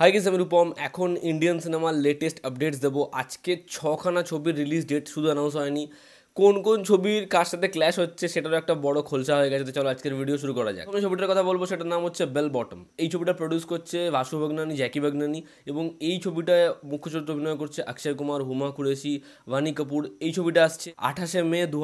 high guess আমি রূপম এখন Indian সিনেমার লেটেস্ট আপডেটস দেবো আজকে ছখানা ছবির রিলিজ ডেট শুধু অ্যানাউন্স হয়নি কোন কোন ছবির কার সাথে ক্ল্যাশ হচ্ছে সেটারও একটা বড় খোলসা হয়ে গেছে তো চলো আজকের ভিডিও শুরু করা যায় আমি ছবিটার কথা বলবো সেটার নাম হচ্ছে বেল বটম এই ছবিটা প্রডিউস করছে বাসু বাগনানি জ্যাকি বাগনানি এবং এই ছবিটায় মুখ্য চরিত্র অভিনয় করছে অক্ষয় কুমার হুমা কুরেশি ভানি কাপুর এই ছবিটা আসছে আঠাশে মে দু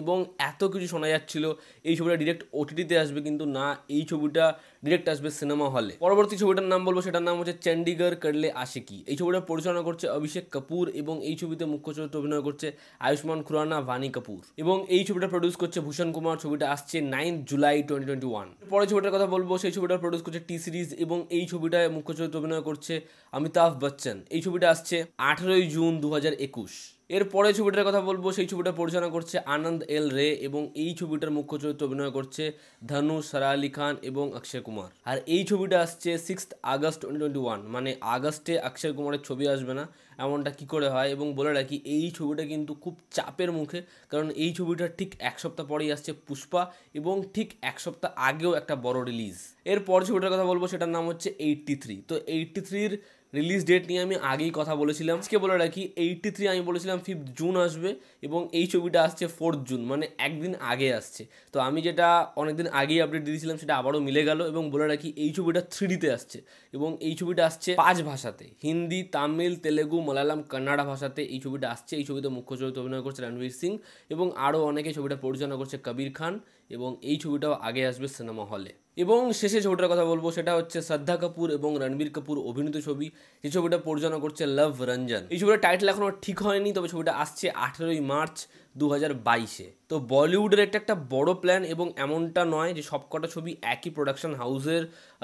এবং এত কিছু শোনা যাচ্ছিল এই ছবিটা ডিরেক্ট ওটিটিতে আসবে কিন্তু না এই ছবিটা ডিরেক্ট আসবে সিনেমা হলে পরবর্তী ছবিটার নাম বলবো সেটার নাম হচ্ছে চণ্ডীগড় আসে কি এই ছবিটা পরিচালনা করছে অভিষেক কাপুর এবং এই ছবিতে মুখ্য চরিত্রে অভিনয় করছে আয়ুষ্মান খুরানা ভানি কাপুর এবং এই ছবিটা প্রডিউস করছে ভূষণ কুমার ছবিটা আসছে ninth July twenty twenty one পরে ছবিটার কথা বলবো সেই ছবিটা প্রডিউস করছে টি সিরিজ এবং এই ছবিটায় মুখ্য চরিত্রে অভিনয় করছে অমিতাভ বচ্চন এই ছবিটা আসছে আঠেরোই জুন দু হাজার একুশ এর পরে ছবিটার কথা বলবো সেই ছবিটা পরিচালনা করছে আনন্দ এল রে এবং এই ছবিটার মুখ্য চরিত্র অভিনয় করছে ধনু সারা আলি খান এবং অক্ষয় কুমার আর এই ছবিটা আসছে six August twenty twenty one মানে আগস্টে অক্ষয় কুমারের ছবি আসবে না এমনটা কি করে হয় এবং বলে রাখি এই ছবিটা কিন্তু খুব চাপের মুখে কারণ এই ছবিটা ঠিক এক সপ্তাহ পরেই আসছে পুষ্পা এবং ঠিক এক সপ্তাহ আগেও একটা বড় রিলিজ এর পর ছবিটার কথা বলবো সেটার নাম হচ্ছে এইট্টি থ্রি তো এইট্টি থ্রির রিলিজ ডেট নিয়ে আমি আগেই কথা বলেছিলাম আজকে বলে রাখি এইটটি থ্রি আমি বলেছিলাম ফিফথ জুন আসবে এবং এই ছবিটা আসছে ফোর্থ জুন মানে একদিন আগে আসছে তো আমি যেটা অনেকদিন আগেই আপডেট দিয়েছিলাম সেটা আবারও মিলে গেল এবং বলে রাখি এই ছবিটা থ্রিডিতে আসছে এবং এই ছবিটা আসছে পাঁচ ভাষাতে হিন্দি তামিল তেলেগু মালায়ালাম কন্নাড়া ভাষাতে এই ছবিটা আসছে এই ছবিতে মুখ্য চরিত্রে অভিনয় করছে রণবীর সিং এবং আরও অনেকে ছবিটা পরিচালনা করছে কবির খান এবং এই ছবিটাও আগে আসবে সিনেমা হলে এবং শেষে ছবিটার কথা বলবো সেটা হচ্ছে শ্রদ্ধা কাপুর এবং রণবীর কাপুর অভিনীত ছবি যে ছবিটা পরিচালনা করছে লাভ রঞ্জন এই ছবিটার টাইটেল এখনও ঠিক হয়নি তবে ছবিটা আসছে আঠেরোই মার্চ দু হাজার বাইশে তো বলিউডের একটা একটা বড় প্ল্যান এবং এমনটা নয় যে সবকটা ছবি একই প্রোডাকশন হাউসের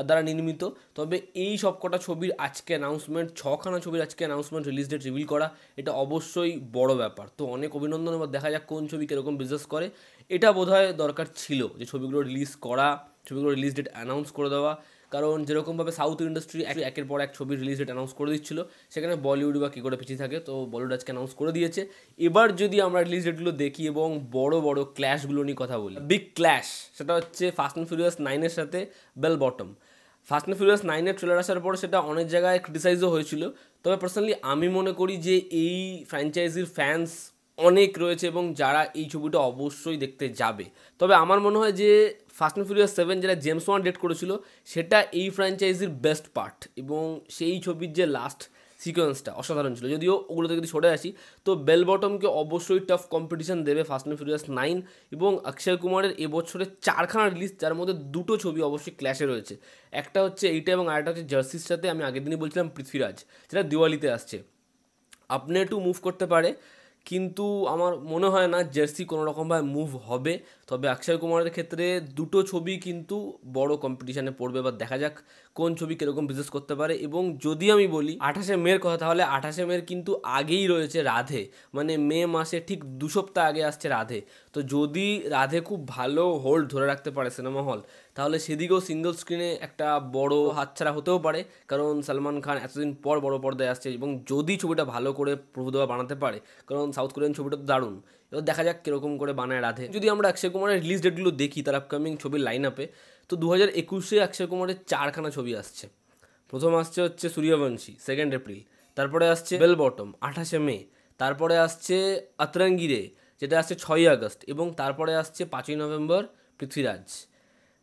দ্বারা নির্মিত তবে এই সবকটা ছবির আজকে অ্যানাউন্সমেন্ট ছখানা ছবির আজকে অ্যানাউন্সমেন্ট রিলিজ ডেট রিভিল করা এটা অবশ্যই বড় ব্যাপার তো অনেক অভিনন্দন এবার দেখা যাক কোন ছবি কীরকম বিজনেস করে এটা বোধহয় দরকার ছিল যে ছবিগুলো রিলিজ করা ছবিগুলো রিলিজ ডেট অ্যানাউন্স করে দেওয়া কারণ যেরকমভাবে সাউথ ইন্ডাস্ট্রি একের পর এক ছবির রিলিজ ডেট অ্যানাউন্স করে দিচ্ছিল সেখানে বলিউড বা কী করে পিছিয়ে থাকে তো বলিউড আজকে অ্যানাউন্স করে দিয়েছে এবার যদি আমরা রিলিজ ডেটগুলো দেখি এবং বড় বড় ক্ল্যাশগুলো নিয়ে কথা বলি বিগ ক্ল্যাশ সেটা হচ্ছে ফাস্ট অ্যান্ড ফিউরিয়াস নাইনের সাথে Bell Bottom Fast and Furious নাইনের ট্রেলার আসার পর সেটা অনেক জায়গায় ক্রিটিসাইজও হয়েছিল তবে পার্সোনালি আমি মনে করি যে এই ফ্র্যাঞ্চাইজির ফ্যান্স অনেক রয়েছে এবং যারা এই ছবিটা অবশ্যই দেখতে যাবে তবে আমার মনে হয় যে ফার্স্ট অ্যান্ড ফিউরিয়াস সেভেন যেটা জেমস ওয়ান ডেট করেছিল সেটা এই ফ্র্যাঞ্চাইজির বেস্ট পার্ট এবং সেই ছবির যে লাস্ট সিকোয়েন্সটা অসাধারণ ছিল যদিও ওগুলো থেকে যদি সরে আসি তো বেলবটমকে অবশ্যই টাফ কম্পিটিশন দেবে ফার্স্ট অ্যান্ড ফিউরিয়াস নাইন এবং অক্ষয় কুমারের এবছরে চারখানা রিলিজ যার মধ্যে দুটো ছবি অবশ্যই ক্ল্যাশে রয়েছে একটা হচ্ছে এইটা এবং আরেকটা হচ্ছে জার্সির সাথে আমি আগের দিনই বলছিলাম পৃথ্বীরাজ যেটা দিওয়ালিতে আসছে আপনি একটু মুভ করতে পারে কিন্তু আমার মনে হয় না জার্সি কোনো রকমভাবে মুভ হবে তবে অক্ষয় কুমারের ক্ষেত্রে দুটো ছবি কিন্তু বড় কম্পিটিশানে পড়বে বা দেখা যাক কোন ছবি কিরকম বিজনেস করতে পারে এবং যদি আমি বলি আঠাশে মের কথা তাহলে আঠাশে মের কিন্তু আগেই রয়েছে রাধে মানে মে মাসে ঠিক দু সপ্তাহ আগে আসছে রাধে তো যদি রাধে খুব ভালো হোল্ড ধরে রাখতে পারে সিনেমা হল তাহলে সেদিকেও সিঙ্গল স্ক্রিনে একটা বড় হাতছাড়া হতেও পারে কারণ সালমান খান এতদিন পর বড় পর্দায় আসছে এবং যদি ছবিটা ভালো করে প্রভুদেবা বানাতে পারে কারণ সাউথ কোরিয়ান ছবিটা তো দারুণ এবার দেখা যাক কীরকম করে বানায় রাধে যদি আমরা অক্ষয় কুমারের রিলিজ ডেটগুলো দেখি তার আপকামিং ছবির লাইন আপে তো দু হাজার একুশে অক্ষয় কুমারের চারখানা ছবি আসছে প্রথম আসছে হচ্ছে সূর্যবংশী সেকেন্ড এপ্রিল তারপরে আসছে বেল বটম আঠাশে মে তারপরে আসছে আতরাঙ্গিরে যেটা আসছে ছয়ই আগস্ট এবং তারপরে আসছে পাঁচই নভেম্বর পৃথ্বীরাজ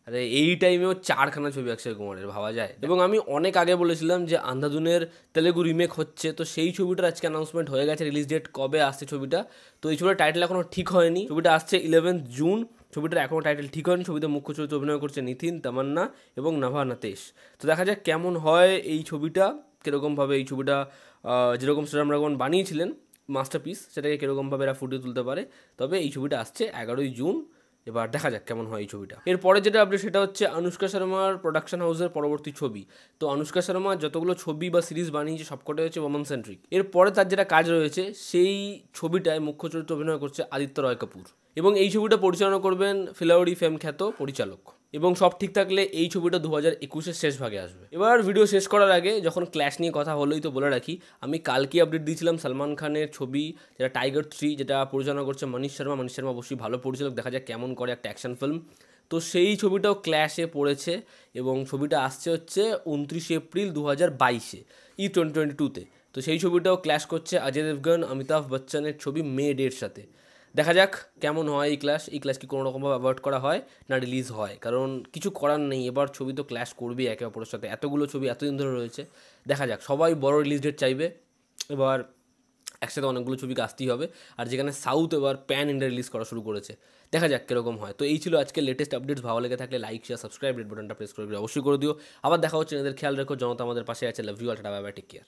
আরে এই টাইমেও চারখানা ছবি অক্ষয় কুমারের ভাবা যায় এবং আমি অনেক আগে বলেছিলাম যে আন্ধাধুনের তেলেগু রিমেক হচ্ছে তো সেই ছবিটার আজকে অ্যানাউন্সমেন্ট হয়ে গেছে রিলিজ ডেট কবে আসছে ছবিটা তো এই ছবিটার টাইটেল এখনও ঠিক হয়নি ছবিটা আসছে ইলেভেন্থ জুন ছবিটার এখনও টাইটেল ঠিক হয়নি ছবিতে মুখ্য চরিত্রে অভিনয় করছে নিতিন তামান্না এবং নাভা নাতেশ তো দেখা যাক কেমন হয় এই ছবিটা কীরকমভাবে এই ছবিটা যেরকম শ্রীরাম রাঘবন বানিয়েছিলেন মাস্টারপিস সেটাকে কীরকমভাবে এরা ফুটিয়ে তুলতে পারে তবে এই ছবিটা আসছে এগারোই জুন এবার দেখা যাক কেমন হয় এই ছবিটা এরপরে যেটা আপডেট সেটা হচ্ছে অনুষ্কা শর্মার প্রোডাকশন হাউসের পরবর্তী ছবি তো অনুষ্কা শর্মা যতগুলো ছবি বা সিরিজ বানিয়েছে সবকটাই হচ্ছে ওমান সেন্ট্রিক এরপরে তার যেটা কাজ রয়েছে সেই ছবিটায় মুখ্য চরিত্রে অভিনয় করছে আদিত্য রয় কাপুর এবং এই ছবিটা পরিচালনা করবেন ফিলাউরি ফেম খ্যাত পরিচালক এবং সব ঠিক থাকলে এই ছবিটা দু হাজার একুশের শেষ ভাগে আসবে এবার ভিডিও শেষ করার আগে যখন ক্ল্যাশ নিয়ে কথা হলোই তো বলে রাখি আমি কালকে আপডেট দিয়েছিলাম সালমান খানের ছবি যেটা টাইগার থ্রি যেটা পরিচালনা করছে মনীষ শর্মা মনীষ শর্মা অবশ্যই ভালো পরিচালক দেখা যাক কেমন করে একটা অ্যাকশন ফিল্ম তো সেই ছবিটাও ক্ল্যাশে পড়েছে এবং ছবিটা আসছে হচ্ছে উনত্রিশে এপ্রিল দু হাজার বাইশে ই টোয়েন্টি টোয়েন্টি টুতে তো সেই ছবিটাও ক্ল্যাশ করছে অজয় দেবগন অমিতাভ বচ্চনের ছবি মে ডের সাথে দেখা যাক কেমন হয় এই ক্লাস এই ক্লাস কি কোনো রকমভাবে অ্যাভয়েড করা হয় না রিলিজ হয় কারণ কিছু করার নেই এবার ছবি তো ক্ল্যাশ করবেই একে অপরের সাথে এতগুলো ছবি এতদিন ধরে রয়েছে দেখা যাক সবাই বড় রিলিজ ডেট চাইবে এবার একসাথে অনেকগুলো ছবিকে আসতেই হবে আর যেখানে সাউথ এবার প্যান ইন্ডিয়া রিলিজ করা শুরু করেছে দেখা যাক কীরকম হয় তো এই ছিল আজকে লেটেস্ট আপডেটস ভালো লেগে থাকলে লাইক শেয়ার সাবস্ক্রাইব রেড বাটনটা প্রেস করে অবশ্যই করে দিও আবার দেখা হচ্ছে এদের খেয়াল রেখো জনতা আমাদের পাশে আছে লাভ ইউ আলটা বাবা টেক কেয়ার